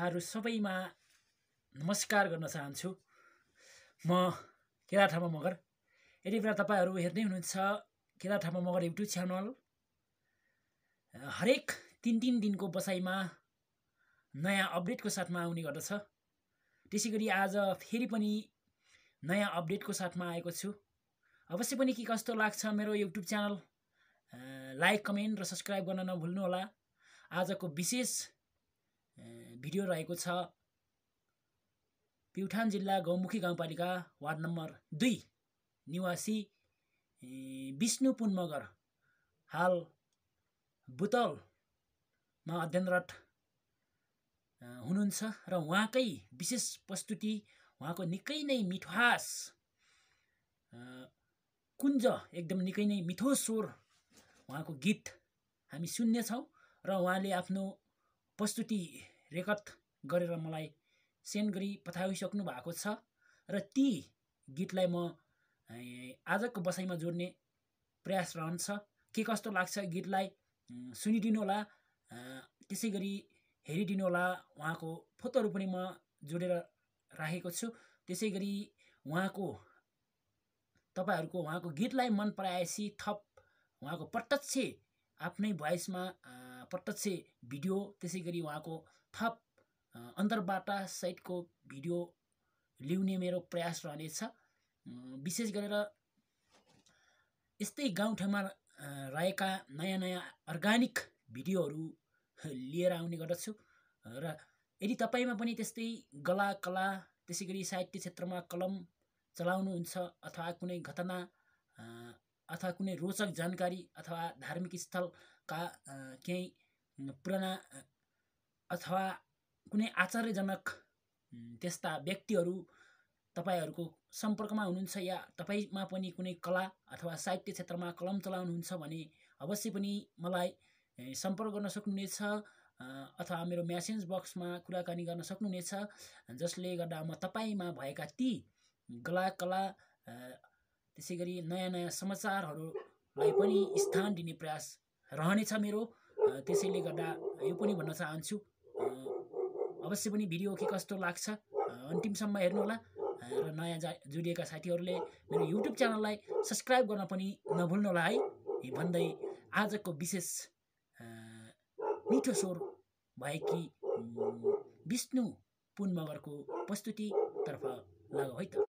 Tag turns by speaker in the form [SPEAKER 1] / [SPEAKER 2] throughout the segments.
[SPEAKER 1] यहाँहरू सबैमा नमस्कार गर्न चाहन्छु म केदार थापा मगर यति बेला तपाईँहरू हेर्दै हुनुहुन्छ केदार थापा मगर युट्युब च्यानल हरेक तिन तिन दिनको बसाइमा नयाँ अपडेटको साथमा आउने गर्दछ त्यसै गरी आज फेरि पनि नयाँ अपडेटको साथमा आएको छु अवश्य पनि के कस्तो लाग्छ मेरो युट्युब च्यानल लाइक कमेन्ट र सब्सक्राइब गर्न नभुल्नुहोला आजको विशेष भिडियो रहेको छ प्युठान जिल्ला गौमुखी गाउँपालिका वार्ड नम्बर दुई निवासी विष्णु पुन मगर हाल बुतलमा अध्ययनरत हुनुहुन्छ र उहाँकै विशेष प्रस्तुति उहाँको निकै नै मिठास कुञ्ज एकदम निकै नै मिठो स्वर उहाँको गीत हामी सुन्नेछौँ र उहाँले आफ्नो प्रस्तुति रेकर्ड गरेर मलाई सेन्ड गरी पठाइसक्नु भएको छ र ती गीतलाई म आजको बसाइमा जोड्ने प्रयास रहन्छ के कस्तो लाग्छ गीतलाई होला त्यसै गरी होला उहाँको फोटोहरू पनि म जोडेर राखेको छु त्यसै गरी उहाँको तपाईँहरूको उहाँको गीतलाई मन पराएपछि थप उहाँको प्रत्यक्ष आफ्नै भोइसमा प्रत्यक्ष भिडियो त्यसै गरी उहाँको थप अन्तर्वार्ता सहितको भिडियो ल्याउने मेरो प्रयास रहनेछ विशेष गरेर यस्तै गाउँठाउँमा रहेका नयाँ नयाँ अर्ग्यानिक भिडियोहरू लिएर आउने गर्दछु र यदि तपाईँमा पनि त्यस्तै गला कला त्यसै गरी साहित्य क्षेत्रमा कलम चलाउनुहुन्छ अथवा कुनै घटना अथवा कुनै रोचक जानकारी अथवा धार्मिक स्थलका केही पुराना अथवा कुनै आश्चर्यजनक त्यस्ता व्यक्तिहरू तपाईँहरूको सम्पर्कमा हुनुहुन्छ या तपाईँमा पनि कुनै कला अथवा साहित्य क्षेत्रमा कलम चलाउनुहुन्छ भने अवश्य पनि मलाई सम्पर्क गर्न सक्नुहुनेछ अथवा मेरो म्यासेन्ज बक्समा कुराकानी गर्न सक्नुहुनेछ जसले गर्दा म तपाईँमा भएका ती कला कला त्यसै गरी नयाँ नयाँ समाचारहरूलाई पनि स्थान दिने प्रयास रहनेछ मेरो त्यसैले गर्दा यो पनि भन्न चाहन्छु अवश्य पनि भिडियो के कस्तो लाग्छ अन्तिमसम्म हेर्नुहोला र नयाँ जा जुडिएका साथीहरूले मेरो युट्युब च्यानललाई सब्सक्राइब गर्न पनि नभुल्नुहोला है भन्दै आजको विशेष मिठो स्वर भएकी विष्णु पुन मगरको प्रस्तुतितर्फ लाग है त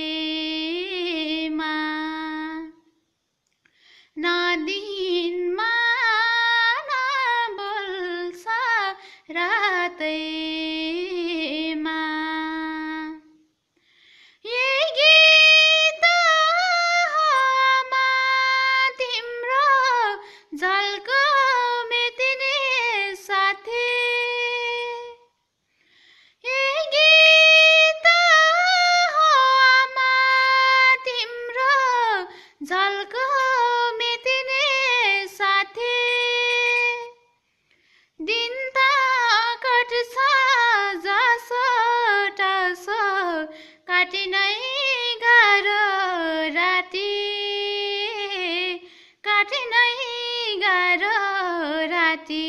[SPEAKER 2] Πατή.